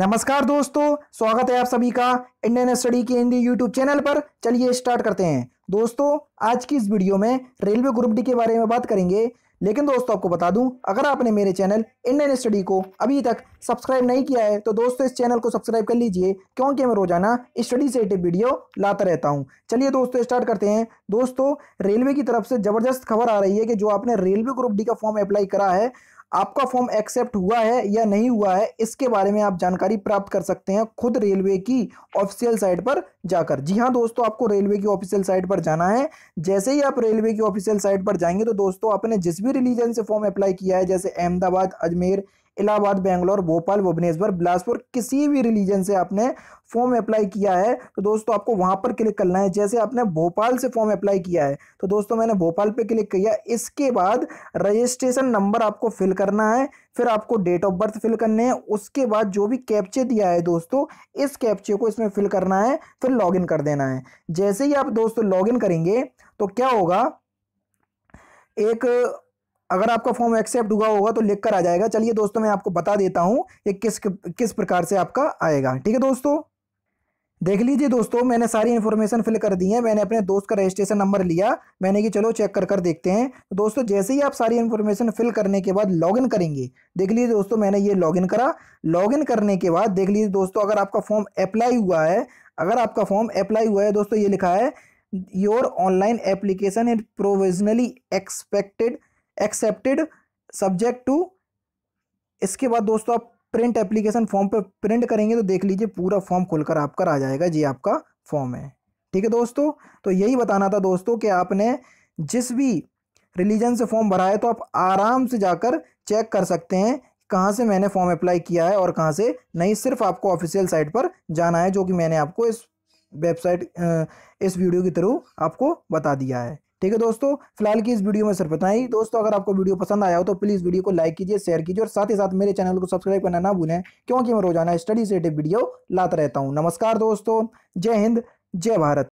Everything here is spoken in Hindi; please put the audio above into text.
नमस्कार दोस्तों स्वागत है आप सभी का इंडियन स्टडी के हिंदी यूट्यूब चैनल पर चलिए स्टार्ट करते हैं दोस्तों आज की इस वीडियो में रेलवे ग्रुप डी के बारे में बात करेंगे लेकिन दोस्तों आपको बता दूं अगर आपने मेरे चैनल इंडियन स्टडी को अभी तक सब्सक्राइब नहीं किया है तो दोस्तों इस चैनल को सब्सक्राइब कर लीजिए क्योंकि मैं रोजाना स्टडी से रिलेटेड वीडियो लाता रहता हूं चलिए दोस्तों स्टार्ट करते हैं दोस्तों रेलवे की तरफ से ज़बरदस्त खबर आ रही है कि जो आपने रेलवे ग्रुप डी का फॉर्म अप्लाई करा है आपका फॉर्म एक्सेप्ट हुआ है या नहीं हुआ है इसके बारे में आप जानकारी प्राप्त कर सकते हैं खुद रेलवे की ऑफिशियल साइट पर जाकर जी हाँ दोस्तों आपको रेलवे की ऑफिशियल साइट पर जाना है जैसे ही आप रेलवे की ऑफिशियल साइट पर जाएंगे तो दोस्तों आपने जिस भी रिलीजन से फॉर्म अप्लाई किया है जैसे अहमदाबाद अजमेर इलाहाबाद बेंगलोर भोपाल भुवनेश्वर बिलासपुर किसी भी रिलीजन से आपने फॉर्म अप्लाई किया है तो दोस्तों आपको वहां पर क्लिक करना है जैसे आपने भोपाल से फॉर्म अप्लाई किया है तो दोस्तों मैंने भोपाल पे क्लिक किया इसके बाद रजिस्ट्रेशन नंबर आपको फिल करना है फिर आपको डेट ऑफ बर्थ फिल करने हैं उसके बाद जो भी कैप्चे दिया है दोस्तों इस कैप्चे को इसमें फिल करना है फिर लॉगिन कर देना है जैसे ही आप दोस्तों लॉगिन करेंगे तो क्या होगा एक अगर आपका फॉर्म एक्सेप्ट हुआ होगा तो लिख कर आ जाएगा चलिए दोस्तों मैं आपको बता देता हूँ कि किस किस प्रकार से आपका आएगा ठीक है दोस्तों देख लीजिए दोस्तों मैंने सारी इन्फॉर्मेशन फिल कर दी है मैंने अपने दोस्त का रजिस्ट्रेशन नंबर लिया मैंने कि चलो चेक कर कर देखते हैं तो दोस्तों जैसे ही आप सारी इन्फॉर्मेशन फिल करने के बाद लॉगिन करेंगे देख लीजिए दोस्तों मैंने ये लॉगिन करा लॉगिन करने के बाद देख लीजिए दोस्तों अगर आपका फॉर्म अप्लाई हुआ है अगर आपका फॉर्म अप्लाई हुआ है दोस्तों ये लिखा है your online application is provisionally expected accepted subject to इसके बाद दोस्तों आप प्रिंट एप्लीकेशन फॉर्म पर प्रिंट करेंगे तो देख लीजिए पूरा फॉर्म खुलकर आपका आ जाएगा जी आपका फॉर्म है ठीक है दोस्तों तो यही बताना था दोस्तों कि आपने जिस भी रिलीजन से फॉर्म भरा है तो आप आराम से जाकर चेक कर सकते हैं कहाँ से मैंने फॉर्म अप्लाई किया है और कहाँ से नहीं सिर्फ आपको ऑफिशियल साइट पर जाना है जो कि मैंने आपको इस वेबसाइट इस वीडियो के थ्रू आपको बता दिया है ठीक है दोस्तों फिलहाल की इस वीडियो में सिर्फ इतना ही दोस्तों अगर आपको वीडियो पसंद आया हो तो प्लीज़ वीडियो को लाइक कीजिए शेयर कीजिए और साथ ही साथ मेरे चैनल को सब्सक्राइब करना ना भूलें क्योंकि मैं रोजाना स्टडी से रिलेटेड वीडियो लाता रहता हूँ नमस्कार दोस्तों जय हिंद जय भारत